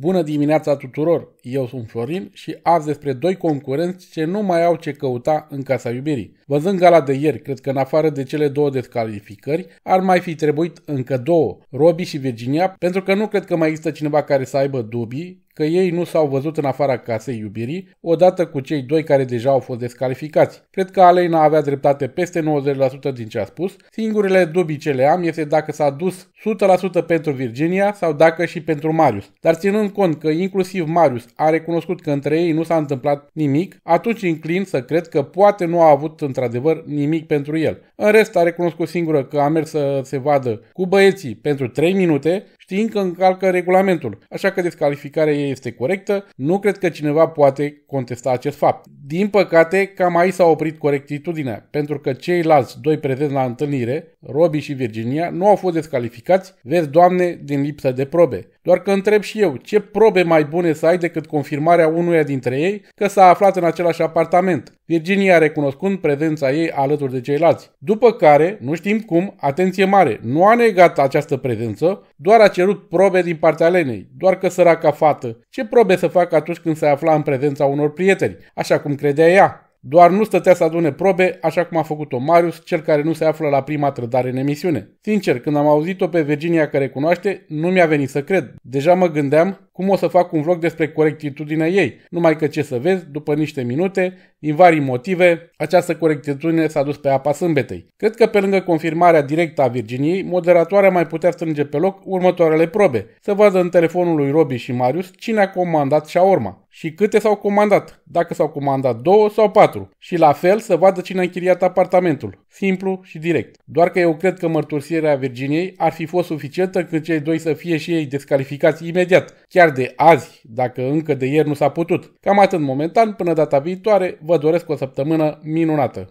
Bună dimineața tuturor! Eu sunt Florin și azi despre doi concurenți ce nu mai au ce căuta în casa iubirii. Văzând gala de ieri, cred că în afară de cele două descalificări, ar mai fi trebuit încă două, Robi și Virginia, pentru că nu cred că mai există cineva care să aibă dubii că ei nu s-au văzut în afara casei iubirii, odată cu cei doi care deja au fost descalificați. Cred că Aleina avea dreptate peste 90% din ce a spus. Singurele dubii ce le am este dacă s-a dus 100% pentru Virginia sau dacă și pentru Marius. Dar ținând cont că inclusiv Marius a recunoscut că între ei nu s-a întâmplat nimic, atunci înclin să cred că poate nu a avut într-adevăr nimic pentru el. În rest, a recunoscut singură că a mers să se vadă cu băieții pentru 3 minute știind că încalcă regulamentul, așa că descalificarea ei este corectă, nu cred că cineva poate contesta acest fapt. Din păcate, cam aici s-a oprit corectitudinea, pentru că ceilalți doi prezenți la întâlnire, Robi și Virginia, nu au fost descalificați, vezi, doamne, din lipsă de probe. Doar că întreb și eu, ce probe mai bune să ai decât confirmarea unuia dintre ei că s-a aflat în același apartament? Virginia recunoscând prezența ei alături de ceilalți. După care, nu știm cum, atenție mare, nu a negat această prezență, doar acest cerut probe din partea Lenei, doar că săraca fată, ce probe să facă atunci când se afla în prezența unor prieteni, așa cum credea ea? Doar nu stătea să adune probe, așa cum a făcut-o Marius, cel care nu se află la prima trădare în emisiune. Sincer, când am auzit-o pe Virginia care cunoaște, nu mi-a venit să cred. Deja mă gândeam cum o să fac un vlog despre corectitudinea ei? Numai că ce să vezi, după niște minute, din vari motive, această corectitudine s-a dus pe apa sâmbetei. Cred că pe lângă confirmarea directă a Virginiei, moderatoarea mai putea strânge pe loc următoarele probe. Să vadă în telefonul lui Robi și Marius cine a comandat și urma, și câte s-au comandat, dacă s-au comandat două sau patru. Și la fel să vadă cine a închiriat apartamentul. Simplu și direct. Doar că eu cred că mărturisirea Virginiei ar fi fost suficientă când cei doi să fie și ei descalificați imediat, chiar chiar de azi, dacă încă de ieri nu s-a putut. Cam atât momentan, până data viitoare, vă doresc o săptămână minunată!